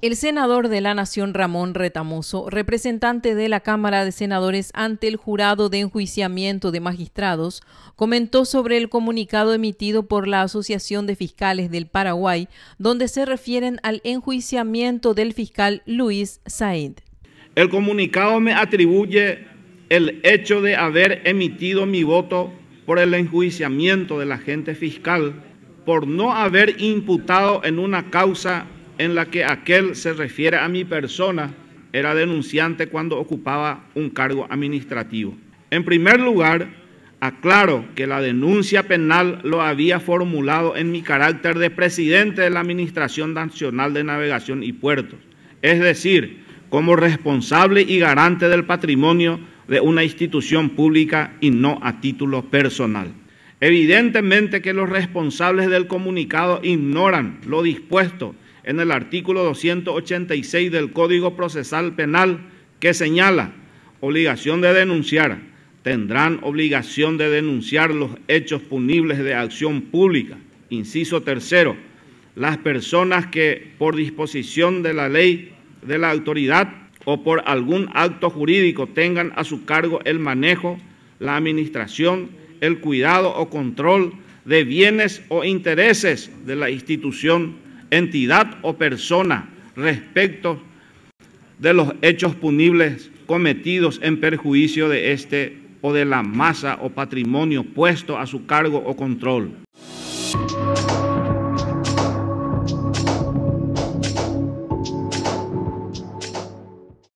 El senador de la Nación Ramón Retamoso, representante de la Cámara de Senadores ante el jurado de enjuiciamiento de magistrados, comentó sobre el comunicado emitido por la Asociación de Fiscales del Paraguay, donde se refieren al enjuiciamiento del fiscal Luis Said. El comunicado me atribuye el hecho de haber emitido mi voto por el enjuiciamiento del agente fiscal por no haber imputado en una causa en la que aquel se refiere a mi persona era denunciante cuando ocupaba un cargo administrativo. En primer lugar, aclaro que la denuncia penal lo había formulado en mi carácter de presidente de la Administración Nacional de Navegación y Puertos, es decir, como responsable y garante del patrimonio de una institución pública y no a título personal. Evidentemente que los responsables del comunicado ignoran lo dispuesto en el artículo 286 del Código Procesal Penal que señala obligación de denunciar, tendrán obligación de denunciar los hechos punibles de acción pública. Inciso tercero, las personas que por disposición de la ley de la autoridad o por algún acto jurídico tengan a su cargo el manejo, la administración, el cuidado o control de bienes o intereses de la institución entidad o persona respecto de los hechos punibles cometidos en perjuicio de este o de la masa o patrimonio puesto a su cargo o control.